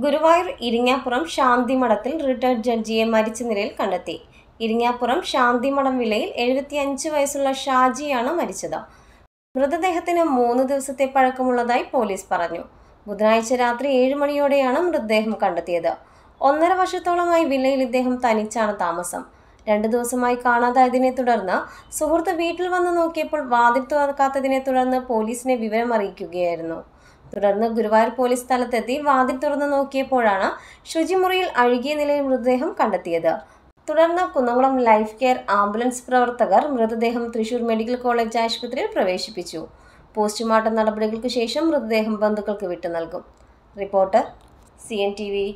Guruvayur ഇരിങ്ങാപ്പുറം ശാന്തിമഠത്തിൽ retired ജഡ്ജിയെ മരിച്ച നിലയിൽ കണ്ടെത്തി ഇരിങ്ങാപ്പുറം ശാന്തിമഠം വിലയിൽ എഴുപത്തിയഞ്ച് വയസ്സുള്ള ഷാജിയാണ് മരിച്ചത് മൃതദേഹത്തിന് മൂന്ന് ദിവസത്തെ പഴക്കമുള്ളതായി പോലീസ് പറഞ്ഞു ബുധനാഴ്ച രാത്രി ഏഴ് മണിയോടെയാണ് മൃതദേഹം കണ്ടെത്തിയത് ഒന്നര വർഷത്തോളമായി വിലയിൽ ഇദ്ദേഹം തനിച്ചാണ് താമസം രണ്ടു ദിവസമായി കാണാതായതിനെ തുടർന്ന് സുഹൃത്ത് വീട്ടിൽ വന്ന് നോക്കിയപ്പോൾ വാതിൽ തുറക്കാത്തതിനെ തുടർന്ന് പോലീസിനെ വിവരം അറിയിക്കുകയായിരുന്നു തുടർന്ന് ഗുരുവായൂർ പോലീസ് സ്ഥലത്തെത്തി വാതിൽ തുറന്നു നോക്കിയപ്പോഴാണ് ശുചിമുറിയിൽ അഴുകിയ നിലയിൽ മൃതദേഹം കണ്ടെത്തിയത് തുടർന്ന് കുന്നംകുളം ലൈഫ് കെയർ ആംബുലൻസ് പ്രവർത്തകർ മൃതദേഹം തൃശൂർ മെഡിക്കൽ കോളേജ് ആശുപത്രിയിൽ പ്രവേശിപ്പിച്ചു പോസ്റ്റ്മോർട്ടം നടപടികൾക്ക് ശേഷം മൃതദേഹം ബന്ധുക്കൾക്ക് വിട്ടു നൽകും reporter C N T V